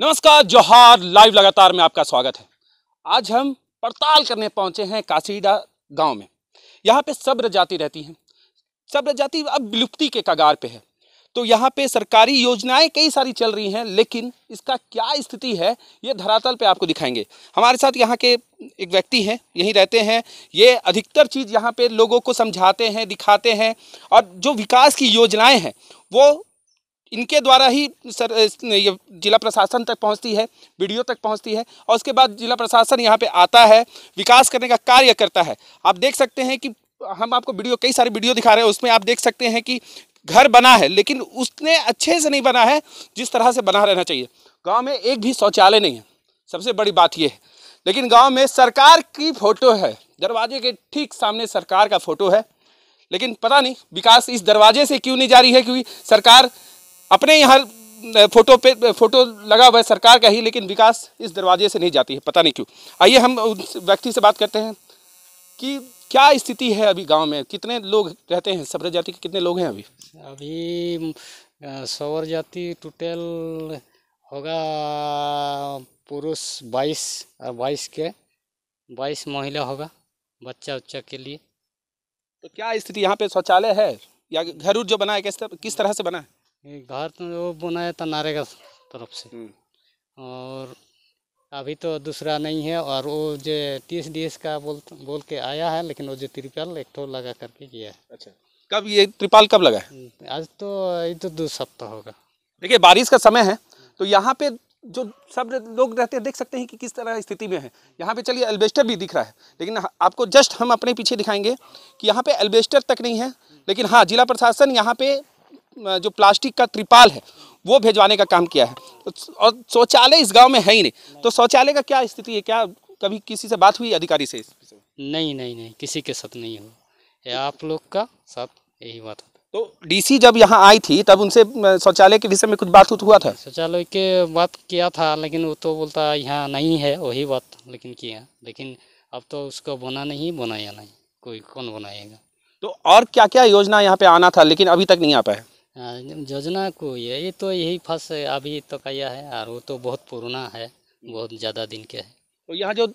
नमस्कार जोहार लाइव लगातार में आपका स्वागत है आज हम पड़ताल करने पहुंचे हैं काशीडा गांव में यहाँ पे सब जाति रहती हैं सब जाति अब विलुप्ति के कगार पे है तो यहाँ पे सरकारी योजनाएं कई सारी चल रही हैं लेकिन इसका क्या स्थिति है ये धरातल पे आपको दिखाएंगे हमारे साथ यहाँ के एक व्यक्ति हैं यहीं रहते हैं ये अधिकतर चीज़ यहाँ पे लोगों को समझाते हैं दिखाते हैं और जो विकास की योजनाएं हैं वो इनके द्वारा ही सर ये जिला प्रशासन तक पहुंचती है वीडियो तक पहुंचती है और उसके बाद जिला प्रशासन यहाँ पे आता है विकास करने का कार्य करता है आप देख सकते हैं कि हम आपको वीडियो कई सारे वीडियो दिखा रहे हैं उसमें आप देख सकते हैं कि घर बना है लेकिन उसने अच्छे से नहीं बना है जिस तरह से बना रहना चाहिए गाँव में एक भी शौचालय नहीं है सबसे बड़ी बात ये है लेकिन गाँव में सरकार की फ़ोटो है दरवाजे के ठीक सामने सरकार का फ़ोटो है लेकिन पता नहीं विकास इस दरवाजे से क्यों नहीं जारी है क्योंकि सरकार अपने यहाँ फोटो पे फोटो लगा हुआ है सरकार का ही लेकिन विकास इस दरवाजे से नहीं जाती है पता नहीं क्यों आइए हम उस व्यक्ति से बात करते हैं कि क्या स्थिति है अभी गांव में कितने लोग रहते हैं सब्र जाति के कितने लोग हैं अभी अभी सवर जाति टोटल होगा पुरुष बाईस और बाईस के बाईस महिला होगा बच्चा उच्चा के लिए तो क्या स्थिति यहाँ पे शौचालय है या घर जो बना है किस तरह किस तरह से बना है घर तो वो बनाया था नारेगा तरफ से हम्म। और अभी तो दूसरा नहीं है और वो जो तीस एस का बोल बोल के आया है लेकिन वो जो त्रिपाल एक तो लगा करके किया है अच्छा कब ये त्रिपाल कब लगा है हम्म, आज तो ये तो दो सप्ताह होगा देखिए बारिश का समय है तो यहाँ पे जो सब लोग रहते हैं देख सकते हैं कि किस तरह स्थिति में है यहाँ पे चलिए एल्बेस्टर भी दिख रहा है लेकिन हाँ, आपको जस्ट हम अपने पीछे दिखाएंगे कि यहाँ पे एल्बेस्टर तक नहीं है लेकिन हाँ जिला प्रशासन यहाँ पे जो प्लास्टिक का त्रिपाल है वो भेजवाने का काम किया है तो और शौचालय इस गांव में है ही नहीं तो शौचालय का क्या स्थिति है क्या कभी किसी से बात हुई अधिकारी से नहीं नहीं नहीं किसी के साथ नहीं हुआ आप लोग का साथ यही बात होता तो डीसी जब यहाँ आई थी तब उनसे शौचालय के विषय में कुछ बात हुआ था शौचालय के बात किया था लेकिन वो तो बोलता यहाँ नहीं है वही बात लेकिन किया लेकिन अब तो उसको बना नहीं बनाया नहीं कोई कौन बनाएगा तो और क्या क्या योजना यहाँ पे आना था लेकिन अभी तक नहीं आ पाया हाँ, योजना को ये ये तो यही फस अभी तो कया है और वो तो बहुत पुराना है बहुत ज़्यादा दिन के है तो यहाँ जो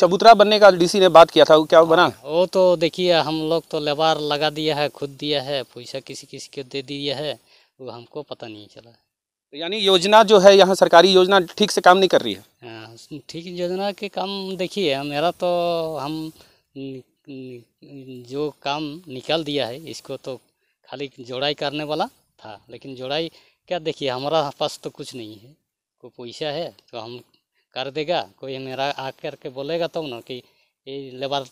चबूतरा बनने का डीसी ने बात किया था वो क्या बना हाँ, वो तो देखिए हम लोग तो लेबार लगा दिया है खुद दिया है पैसा किसी किसी को दे दिया है वो हमको पता नहीं चला तो यानी योजना जो है यहाँ सरकारी योजना ठीक से काम नहीं कर रही है हाँ, ठीक योजना के काम देखिए मेरा तो हम जो काम निकाल दिया है इसको तो खाली जोड़ाई करने वाला था लेकिन जोड़ाई क्या देखिए हमारा पास तो कुछ नहीं है कोई पैसा है तो हम कर देगा कोई मेरा आ करके बोलेगा तब तो ना कि ये लेबर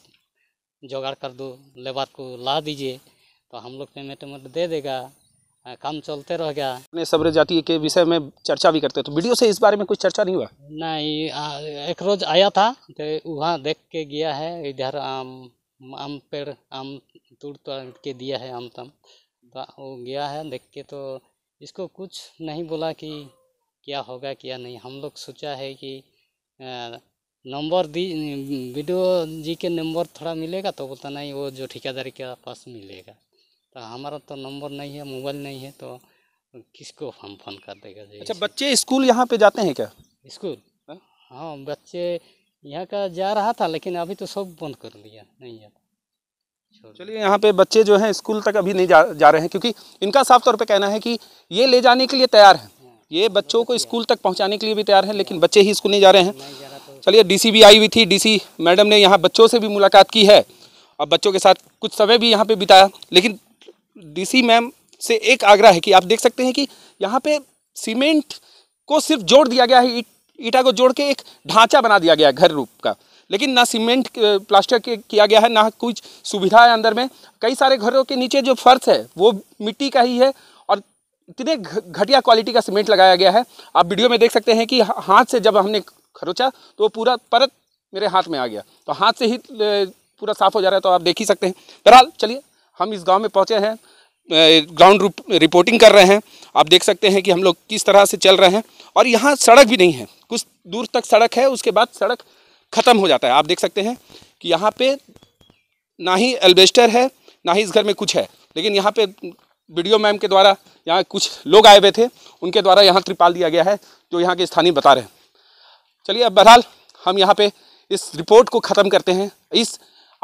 जोगाड़ कर दो लेबर को ला दीजिए तो हम लोग पेमेंट उमेंट दे देगा काम चलते रहेगा अपने सब्र जाति के विषय में चर्चा भी करते तो वीडियो से इस बारे में कुछ चर्चा नहीं हुआ नहीं एक रोज आया था तो वहाँ देख के गया है इधर आम आम पेड़ आम तोड़ तोड़ के दिया है आम तम वो गया है देख के तो इसको कुछ नहीं बोला कि क्या होगा क्या नहीं हम लोग सोचा है कि नंबर दी वीडियो जी के नंबर थोड़ा मिलेगा तो बोलता नहीं वो जो ठेकेदारी के पास मिलेगा तो हमारा तो नंबर नहीं है मोबाइल नहीं है तो किसको हम फोन कर देगा अच्छा बच्चे स्कूल यहाँ पे जाते हैं क्या स्कूल हाँ बच्चे यहाँ का जा रहा था लेकिन अभी तो सब बंद कर दिया नहीं जाता चलिए यहाँ पे बच्चे जो हैं स्कूल तक अभी नहीं जा जा रहे हैं क्योंकि इनका साफ तौर पे कहना है कि ये ले जाने के लिए तैयार है ये बच्चों को स्कूल तक पहुँचाने के लिए भी तैयार है लेकिन बच्चे ही स्कूल नहीं जा रहे हैं चलिए डी भी आई हुई थी डी मैडम ने यहाँ बच्चों से भी मुलाकात की है और बच्चों के साथ कुछ समय भी यहाँ पर बिताया लेकिन डी मैम से एक आग्रह है कि आप देख सकते हैं कि यहाँ पर सीमेंट को सिर्फ जोड़ दिया गया है ईटा को जोड़ के एक ढांचा बना दिया गया है घर रूप का लेकिन ना सीमेंट प्लास्टर किया गया है ना कुछ सुविधा है अंदर में कई सारे घरों के नीचे जो फर्श है वो मिट्टी का ही है और इतने घटिया क्वालिटी का सीमेंट लगाया गया है आप वीडियो में देख सकते हैं कि हाथ से जब हमने खरोचा तो वो पूरा परत मेरे हाथ में आ गया तो हाथ से ही पूरा साफ़ हो जा रहा है तो आप देख ही सकते हैं बहरहाल चलिए हम इस गांव में पहुंचे हैं ग्राउंड रिपोर्टिंग कर रहे हैं आप देख सकते हैं कि हम लोग किस तरह से चल रहे हैं और यहाँ सड़क भी नहीं है कुछ दूर तक सड़क है उसके बाद सड़क ख़त्म हो जाता है आप देख सकते हैं कि यहाँ पे ना ही एल्बेस्टर है ना ही इस घर में कुछ है लेकिन यहाँ पे वीडियो मैम के द्वारा यहाँ कुछ लोग आए हुए थे उनके द्वारा यहाँ त्रिपाल दिया गया है जो यहाँ के स्थानीय बता रहे हैं चलिए अब बहरहाल हम यहाँ पे इस रिपोर्ट को ख़त्म करते हैं इस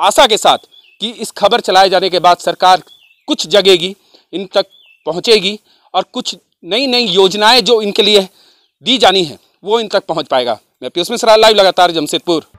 आशा के साथ कि इस खबर चलाए जाने के बाद सरकार कुछ जगेगी इन तक पहुँचेगी और कुछ नई नई योजनाएँ जो इनके लिए दी जानी है वो इन तक पहुँच पाएगा मैं पीयूष मिश्रा लाइव लगातार जमशेदपुर